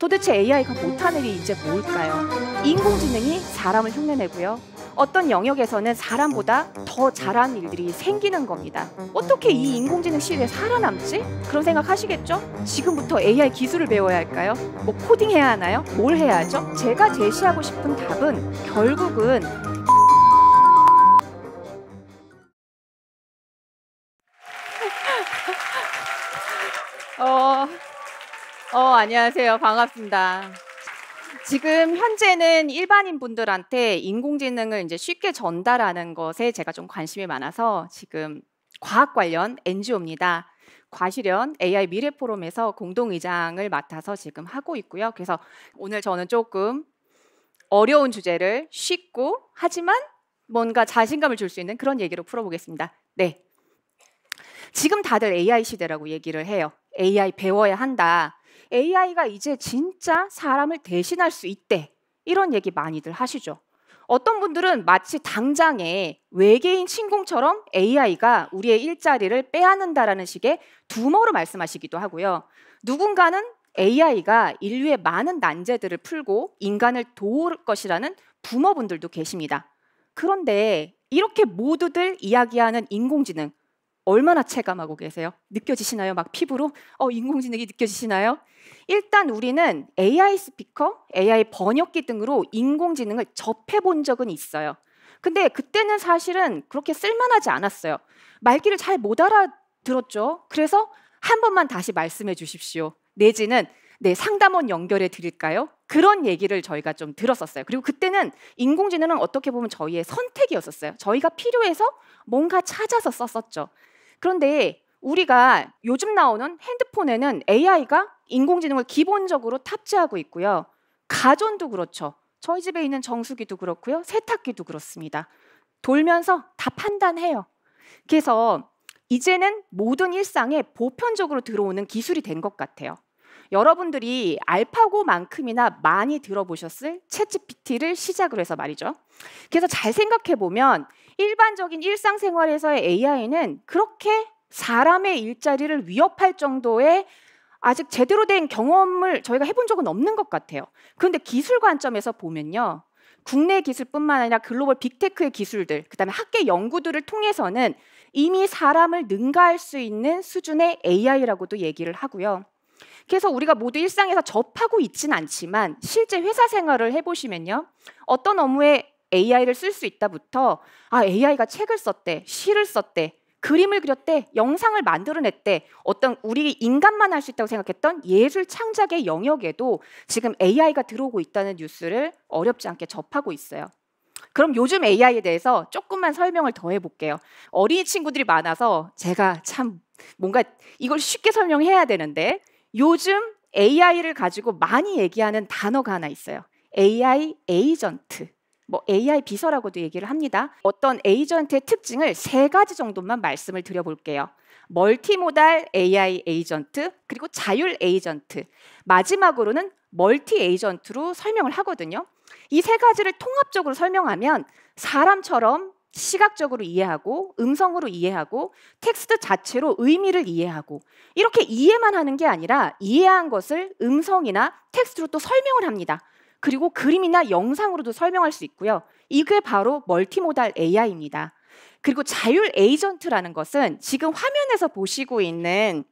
도대체 AI가 못하는 일이 이제 뭘까요? 인공지능이 사람을 흉내내고요. 어떤 영역에서는 사람보다 더 잘한 일들이 생기는 겁니다. 어떻게 이 인공지능 시대에 살아남지? 그런 생각 하시겠죠? 지금부터 AI 기술을 배워야 할까요? 뭐 코딩해야 하나요? 뭘 해야 하죠? 제가 제시하고 싶은 답은 결국은 안녕하세요. 반갑습니다. 지금 현재는 일반인 분들한테 인공지능을 이제 쉽게 전달하는 것에 제가 좀 관심이 많아서 지금 과학 관련 NGO입니다. 과실현 AI 미래 포럼에서 공동 의장을 맡아서 지금 하고 있고요. 그래서 오늘 저는 조금 어려운 주제를 쉽고 하지만 뭔가 자신감을 줄 수 있는 그런 얘기로 풀어보겠습니다. 네. 지금 다들 AI 시대라고 얘기를 해요. AI 배워야 한다. AI가 이제 진짜 사람을 대신할 수 있대. 이런 얘기 많이들 하시죠. 어떤 분들은 마치 당장에 외계인 신공처럼 AI가 우리의 일자리를 빼앗는다라는 식의 두머로 말씀하시기도 하고요. 누군가는 AI가 인류의 많은 난제들을 풀고 인간을 도울 것이라는 부모분들도 계십니다. 그런데 이렇게 모두들 이야기하는 인공지능, 얼마나 체감하고 계세요? 느껴지시나요? 막 피부로? 어, 인공지능이 느껴지시나요? 일단 우리는 AI 스피커, AI 번역기 등으로 인공지능을 접해 본 적은 있어요. 근데 그때는 사실은 그렇게 쓸만하지 않았어요. 말귀를 잘 못 알아들었죠. 그래서 한 번만 다시 말씀해 주십시오. 내지는 네, 상담원 연결해 드릴까요? 그런 얘기를 저희가 좀 들었었어요. 그리고 그때는 인공지능은 어떻게 보면 저희의 선택이었었어요. 저희가 필요해서 뭔가 찾아서 썼었죠. 그런데 우리가 요즘 나오는 핸드폰에는 AI가 인공지능을 기본적으로 탑재하고 있고요. 가전도 그렇죠. 저희 집에 있는 정수기도 그렇고요. 세탁기도 그렇습니다. 돌면서 다 판단해요. 그래서 이제는 모든 일상에 보편적으로 들어오는 기술이 된 것 같아요. 여러분들이 알파고만큼이나 많이 들어보셨을 챗GPT를 시작으로 해서 말이죠. 그래서 잘 생각해 보면 일반적인 일상생활에서의 AI는 그렇게 사람의 일자리를 위협할 정도의 아직 제대로 된 경험을 저희가 해본 적은 없는 것 같아요. 그런데 기술 관점에서 보면요. 국내 기술뿐만 아니라 글로벌 빅테크의 기술들, 그다음에 학계 연구들을 통해서는 이미 사람을 능가할 수 있는 수준의 AI라고도 얘기를 하고요. 그래서 우리가 모두 일상에서 접하고 있진 않지만 실제 회사 생활을 해보시면요. 어떤 업무에 AI를 쓸 수 있다부터 아 AI가 책을 썼대, 시를 썼대, 그림을 그렸대, 영상을 만들어냈대, 어떤 우리 인간만 할 수 있다고 생각했던 예술 창작의 영역에도 지금 AI가 들어오고 있다는 뉴스를 어렵지 않게 접하고 있어요. 그럼 요즘 AI에 대해서 조금만 설명을 더 해볼게요. 어린이 친구들이 많아서 제가 참 뭔가 이걸 쉽게 설명해야 되는데 요즘 AI를 가지고 많이 얘기하는 단어가 하나 있어요. AI 에이전트. 뭐 AI 비서라고도 얘기를 합니다. 어떤 에이전트의 특징을 세 가지 정도만 말씀을 드려볼게요. 멀티모달 AI 에이전트 그리고 자율 에이전트 마지막으로는 멀티 에이전트로 설명을 하거든요. 이 세 가지를 통합적으로 설명하면 사람처럼 시각적으로 이해하고 음성으로 이해하고 텍스트 자체로 의미를 이해하고 이렇게 이해만 하는 게 아니라 이해한 것을 음성이나 텍스트로 또 설명을 합니다. 그리고 그림이나 영상으로도 설명할 수 있고요. 이게 바로 멀티모달 AI입니다. 그리고 자율 에이전트라는 것은 지금 화면에서 보시고 있는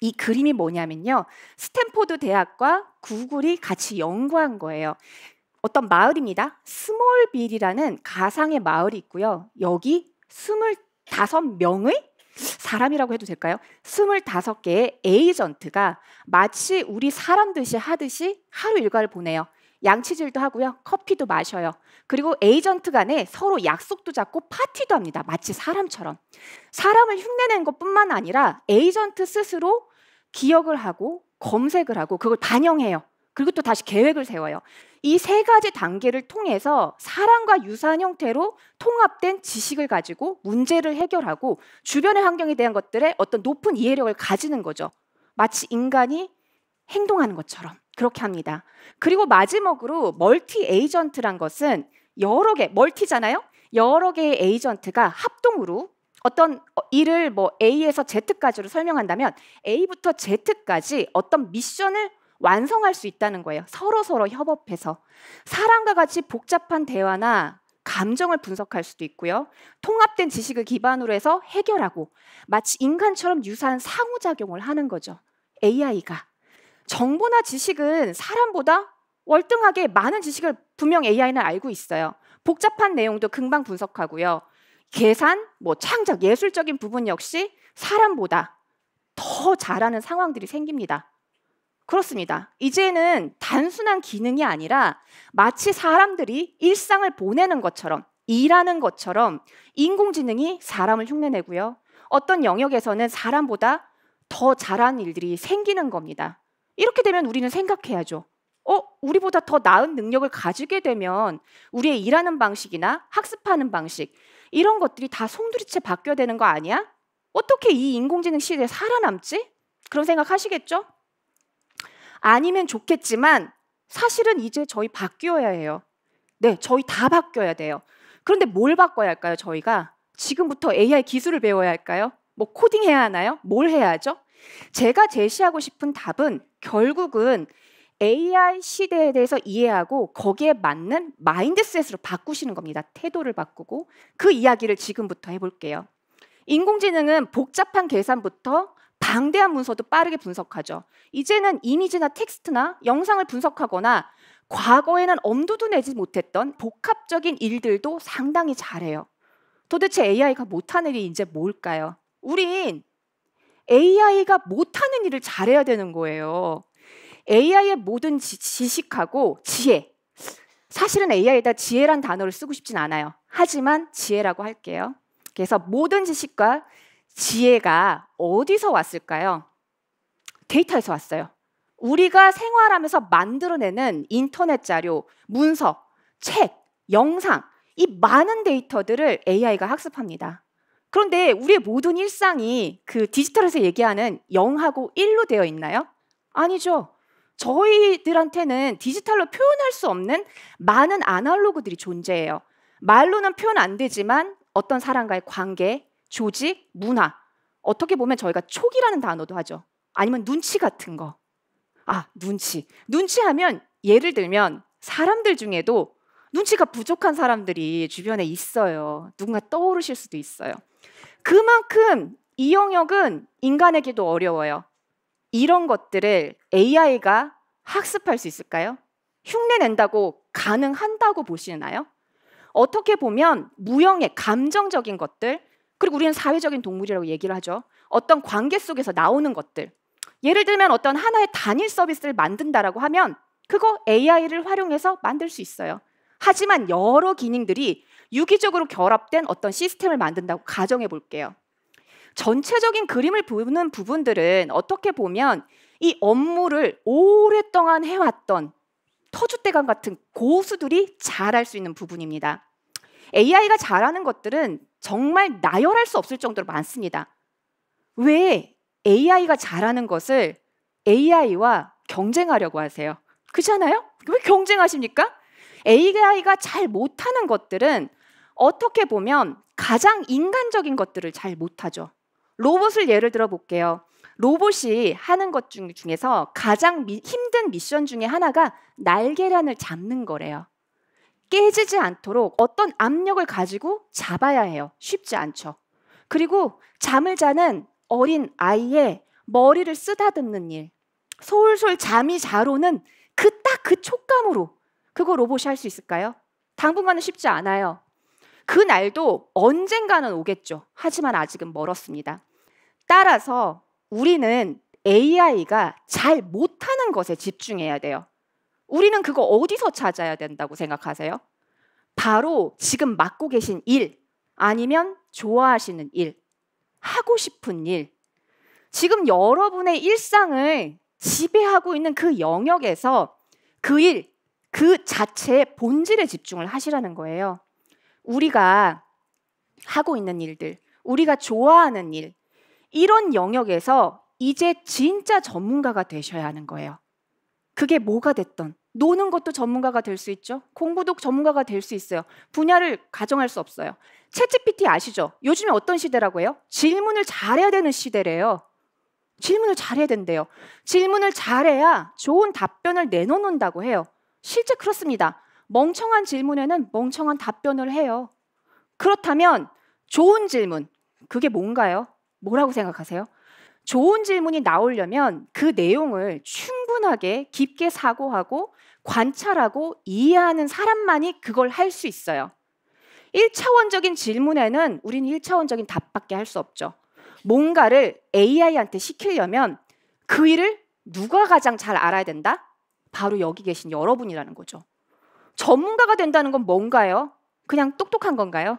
이 그림이 뭐냐면요. 스탠포드 대학과 구글이 같이 연구한 거예요. 어떤 마을입니다. 스몰빌이라는 가상의 마을이 있고요. 여기 25명의 사람이라고 해도 될까요? 25개의 에이전트가 마치 우리 사람 듯이 하듯이 하루 일과를 보내요. 양치질도 하고요. 커피도 마셔요. 그리고 에이전트 간에 서로 약속도 잡고 파티도 합니다. 마치 사람처럼. 사람을 흉내낸 것뿐만 아니라 에이전트 스스로 기억을 하고 검색을 하고 그걸 반영해요. 그리고 또 다시 계획을 세워요. 이 세 가지 단계를 통해서 사람과 유사한 형태로 통합된 지식을 가지고 문제를 해결하고 주변의 환경에 대한 것들의 어떤 높은 이해력을 가지는 거죠. 마치 인간이 행동하는 것처럼. 그렇게 합니다. 그리고 마지막으로 멀티 에이전트란 것은 여러 개 멀티잖아요. 여러 개의 에이전트가 합동으로 어떤 일을 뭐 A에서 Z까지로 설명한다면 A부터 Z까지 어떤 미션을 완성할 수 있다는 거예요. 서로 서로 협업해서 사람과 같이 복잡한 대화나 감정을 분석할 수도 있고요. 통합된 지식을 기반으로 해서 해결하고 마치 인간처럼 유사한 상호작용을 하는 거죠. AI가 정보나 지식은 사람보다 월등하게 많은 지식을 분명 AI는 알고 있어요. 복잡한 내용도 금방 분석하고요. 계산, 뭐 창작, 예술적인 부분 역시 사람보다 더 잘하는 상황들이 생깁니다. 그렇습니다. 이제는 단순한 기능이 아니라 마치 사람들이 일상을 보내는 것처럼 일하는 것처럼 인공지능이 사람을 흉내내고요. 어떤 영역에서는 사람보다 더잘한 일들이 생기는 겁니다. 이렇게 되면 우리는 생각해야죠. 어, 우리보다 더 나은 능력을 가지게 되면 우리의 일하는 방식이나 학습하는 방식 이런 것들이 다 송두리째 바뀌어야 되는 거 아니야? 어떻게 이 인공지능 시대에 살아남지? 그런 생각 하시겠죠? 아니면 좋겠지만 사실은 이제 저희 바뀌어야 해요. 네, 저희 다 바뀌어야 돼요. 그런데 뭘 바꿔야 할까요, 저희가? 지금부터 AI 기술을 배워야 할까요? 뭐 코딩해야 하나요? 뭘 해야 하죠? 제가 제시하고 싶은 답은 결국은 AI 시대에 대해서 이해하고 거기에 맞는 마인드셋으로 바꾸시는 겁니다. 태도를 바꾸고 그 이야기를 지금부터 해볼게요. 인공지능은 복잡한 계산부터 방대한 문서도 빠르게 분석하죠. 이제는 이미지나 텍스트나 영상을 분석하거나 과거에는 엄두도 내지 못했던 복합적인 일들도 상당히 잘해요. 도대체 AI가 못하는 일이 이제 뭘까요? 우린 AI가 못하는 일을 잘해야 되는 거예요. AI의 모든 지, 식하고 지혜. 사실은 AI에다 지혜란 단어를 쓰고 싶진 않아요. 하지만 지혜라고 할게요. 그래서 모든 지식과 지혜가 어디서 왔을까요? 데이터에서 왔어요. 우리가 생활하면서 만들어내는 인터넷 자료, 문서, 책, 영상, 이 많은 데이터들을 AI가 학습합니다. 그런데 우리의 모든 일상이 그 디지털에서 얘기하는 0하고 1로 되어 있나요? 아니죠. 저희들한테는 디지털로 표현할 수 없는 많은 아날로그들이 존재해요. 말로는 표현 안 되지만 어떤 사람과의 관계, 조직, 문화, 어떻게 보면 저희가 촉이라는 단어도 하죠. 아니면 눈치 같은 거. 아, 눈치. 눈치하면 예를 들면 사람들 중에도 눈치가 부족한 사람들이 주변에 있어요. 누군가 떠오르실 수도 있어요. 그만큼 이 영역은 인간에게도 어려워요. 이런 것들을 AI가 학습할 수 있을까요? 흉내 낸다고 가능한다고 보시나요? 어떻게 보면 무형의 감정적인 것들, 그리고 우리는 사회적인 동물이라고 얘기를 하죠. 어떤 관계 속에서 나오는 것들. 예를 들면 어떤 하나의 단일 서비스를 만든다라고 하면 그거 AI를 활용해서 만들 수 있어요. 하지만 여러 기능들이 유기적으로 결합된 어떤 시스템을 만든다고 가정해 볼게요. 전체적인 그림을 보는 부분들은 어떻게 보면 이 업무를 오랫동안 해왔던 터줏대감 같은 고수들이 잘할 수 있는 부분입니다. AI가 잘하는 것들은 정말 나열할 수 없을 정도로 많습니다. 왜 AI가 잘하는 것을 AI와 경쟁하려고 하세요? 그렇잖아요? 왜 경쟁하십니까? AI가 잘 못하는 것들은 어떻게 보면 가장 인간적인 것들을 잘 못하죠. 로봇을 예를 들어 볼게요. 로봇이 하는 것 중, 에서 가장 미, 힘든 미션 중에 하나가 날개란을 잡는 거래요. 깨지지 않도록 어떤 압력을 가지고 잡아야 해요. 쉽지 않죠. 그리고 잠을 자는 어린 아이의 머리를 쓰다듬는 일, 솔솔 잠이 잘 오는 그 딱그 그 촉감으로 그거 로봇이 할 수 있을까요? 당분간은 쉽지 않아요. 그 날도 언젠가는 오겠죠. 하지만 아직은 멀었습니다. 따라서 우리는 AI가 잘 못하는 것에 집중해야 돼요. 우리는 그거 어디서 찾아야 된다고 생각하세요? 바로 지금 맡고 계신 일, 아니면 좋아하시는 일, 하고 싶은 일. 지금 여러분의 일상을 지배하고 있는 그 영역에서 그 일, 그 자체의 본질에 집중을 하시라는 거예요. 우리가 하고 있는 일들, 우리가 좋아하는 일, 이런 영역에서 이제 진짜 전문가가 되셔야 하는 거예요. 그게 뭐가 됐던 노는 것도 전문가가 될 수 있죠. 공부도 전문가가 될 수 있어요. 분야를 가정할 수 없어요. 채 g 피티 아시죠? 요즘에 어떤 시대라고 해요? 질문을 잘해야 되는 시대래요. 질문을 잘해야 된대요. 질문을 잘해야 좋은 답변을 내놓는다고 해요. 실제 그렇습니다. 멍청한 질문에는 멍청한 답변을 해요. 그렇다면 좋은 질문, 그게 뭔가요? 뭐라고 생각하세요? 좋은 질문이 나오려면 그 내용을 충분하게 깊게 사고하고 관찰하고 이해하는 사람만이 그걸 할 수 있어요. 1차원적인 질문에는 우리는 1차원적인 답밖에 할 수 없죠. 뭔가를 AI한테 시키려면 그 일을 누가 가장 잘 알아야 된다? 바로 여기 계신 여러분이라는 거죠. 전문가가 된다는 건 뭔가요? 그냥 똑똑한 건가요?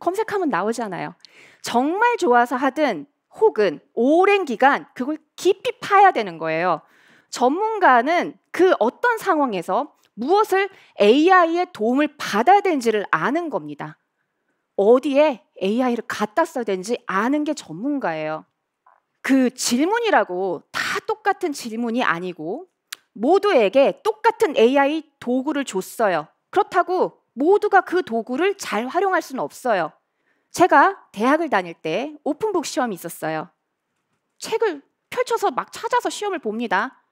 검색하면 나오잖아요. 정말 좋아서 하든 혹은 오랜 기간 그걸 깊이 파야 되는 거예요. 전문가는 그 어떤 상황에서 무엇을 AI의 도움을 받아야 되는지를 아는 겁니다. 어디에 AI를 갖다 써야 되는지 아는 게 전문가예요. 그 질문이라고 다 똑같은 질문이 아니고 모두에게 똑같은 AI 도구를 줬어요. 그렇다고 모두가 그 도구를 잘 활용할 수는 없어요. 제가 대학을 다닐 때 오픈북 시험이 있었어요. 책을 펼쳐서 막 찾아서 시험을 봅니다.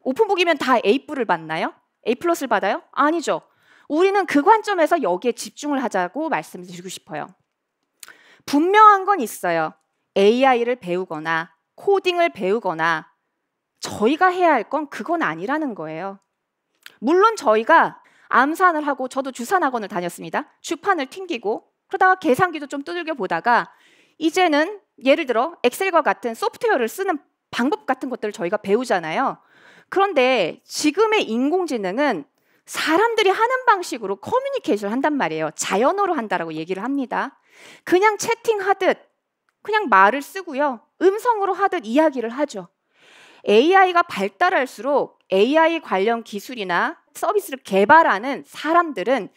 오픈북이면 다 A뿔을 받나요? A플러스를 받아요? 아니죠. 우리는 그 관점에서 여기에 집중을 하자고 말씀드리고 싶어요. 분명한 건 있어요. AI를 배우거나 코딩을 배우거나 저희가 해야 할 건 그건 아니라는 거예요. 물론 저희가 암산을 하고 저도 주산학원을 다녔습니다. 주판을 튕기고 그러다가 계산기도 좀 두들겨 보다가 이제는 예를 들어 엑셀과 같은 소프트웨어를 쓰는 방법 같은 것들을 저희가 배우잖아요. 그런데 지금의 인공지능은 사람들이 하는 방식으로 커뮤니케이션을 한단 말이에요. 자연어로 한다라고 얘기를 합니다. 그냥 채팅하듯 그냥 말을 쓰고요. 음성으로 하듯 이야기를 하죠. AI가 발달할수록 AI 관련 기술이나 서비스를 개발하는 사람들은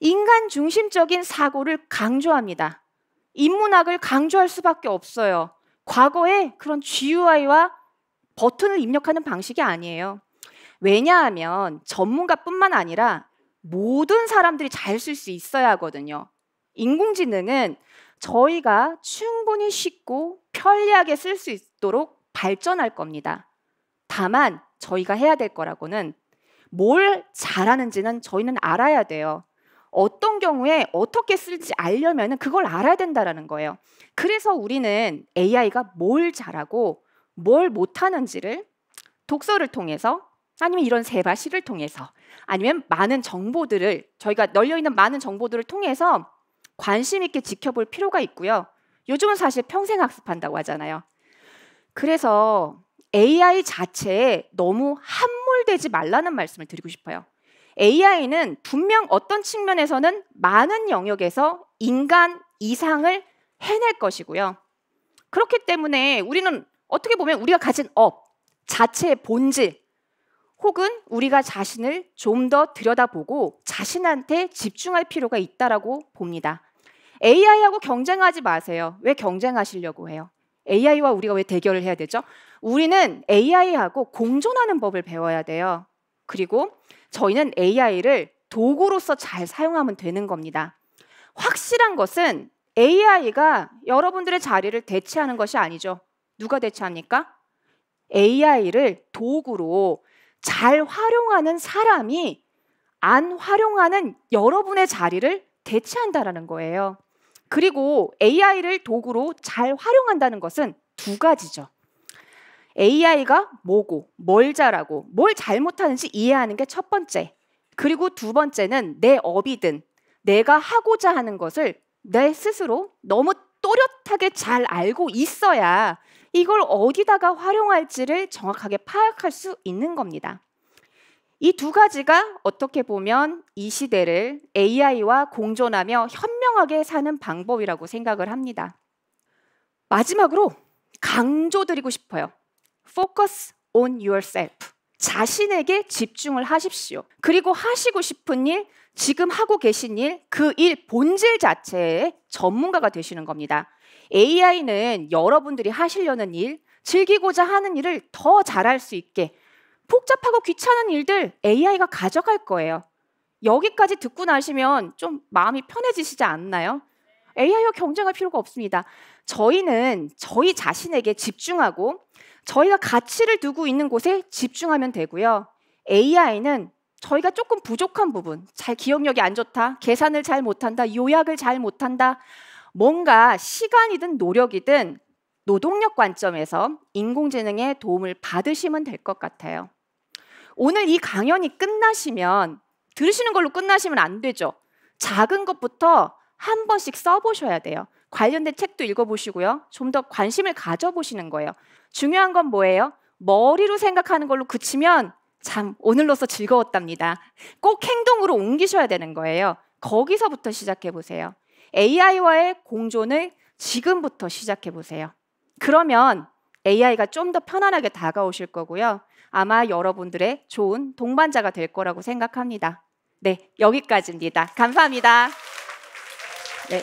인간 중심적인 사고를 강조합니다. 인문학을 강조할 수밖에 없어요. 과거에 그런 GUI와 버튼을 입력하는 방식이 아니에요. 왜냐하면 전문가뿐만 아니라 모든 사람들이 잘 쓸 수 있어야 하거든요. 인공지능은 저희가 충분히 쉽고 편리하게 쓸 수 있도록 발전할 겁니다. 다만 저희가 해야 될 거라고는 뭘 잘하는지는 저희는 알아야 돼요. 어떤 경우에 어떻게 쓸지 알려면 그걸 알아야 된다라는 거예요. 그래서 우리는 AI가 뭘 잘하고 뭘 못하는지를 독서를 통해서 아니면 이런 세바시를 통해서 아니면 많은 정보들을 저희가 널려 있는 많은 정보들을 통해서 관심 있게 지켜볼 필요가 있고요. 요즘은 사실 평생 학습한다고 하잖아요. 그래서 AI 자체에 너무 함몰되지 말라는 말씀을 드리고 싶어요. AI는 분명 어떤 측면에서는 많은 영역에서 인간 이상을 해낼 것이고요. 그렇기 때문에 우리는 어떻게 보면 우리가 가진 업 자체의 본질 혹은 우리가 자신을 좀 더 들여다보고 자신한테 집중할 필요가 있다라고 봅니다. AI하고 경쟁하지 마세요. 왜 경쟁하시려고 해요? AI와 우리가 왜 대결을 해야 되죠? 우리는 AI하고 공존하는 법을 배워야 돼요. 그리고 저희는 AI를 도구로서 잘 사용하면 되는 겁니다. 확실한 것은 AI가 여러분들의 자리를 대체하는 것이 아니죠. 누가 대체합니까? AI를 도구로 잘 활용하는 사람이 안 활용하는 여러분의 자리를 대체한다라는 거예요. 그리고 AI를 도구로 잘 활용한다는 것은 두 가지죠. AI가 뭐고, 뭘 잘하고, 뭘 잘못하는지 이해하는 게 첫 번째. 그리고 두 번째는 내 업이든 내가 하고자 하는 것을 내 스스로 너무 또렷하게 잘 알고 있어야 이걸 어디다가 활용할지를 정확하게 파악할 수 있는 겁니다. 이두 가지가 어떻게 보면 이 시대를 AI와 공존하며 현명하게 사는 방법이라고 생각을 합니다. 마지막으로 강조드리고 싶어요. Focus on yourself. 자신에게 집중을 하십시오. 그리고 하시고 싶은 일, 지금 하고 계신 일, 그 일 본질 자체에 전문가가 되시는 겁니다. AI는 여러분들이 하시려는 일, 즐기고자 하는 일을 더 잘할 수 있게 복잡하고 귀찮은 일들 AI가 가져갈 거예요. 여기까지 듣고 나시면 좀 마음이 편해지시지 않나요? AI와 경쟁할 필요가 없습니다. 저희는 저희 자신에게 집중하고 저희가 가치를 두고 있는 곳에 집중하면 되고요. AI는 저희가 조금 부족한 부분, 잘 기억력이 안 좋다, 계산을 잘 못한다, 요약을 잘 못한다, 뭔가 시간이든 노력이든 노동력 관점에서 인공지능의 도움을 받으시면 될 것 같아요. 오늘 이 강연이 끝나시면 들으시는 걸로 끝나시면 안 되죠. 작은 것부터 한 번씩 써보셔야 돼요. 관련된 책도 읽어보시고요. 좀 더 관심을 가져보시는 거예요. 중요한 건 뭐예요? 머리로 생각하는 걸로 그치면 참 오늘로서 즐거웠답니다. 꼭 행동으로 옮기셔야 되는 거예요. 거기서부터 시작해 보세요. AI와의 공존을 지금부터 시작해 보세요. 그러면 AI가 좀 더 편안하게 다가오실 거고요. 아마 여러분들의 좋은 동반자가 될 거라고 생각합니다. 네, 여기까지입니다. 감사합니다. 네.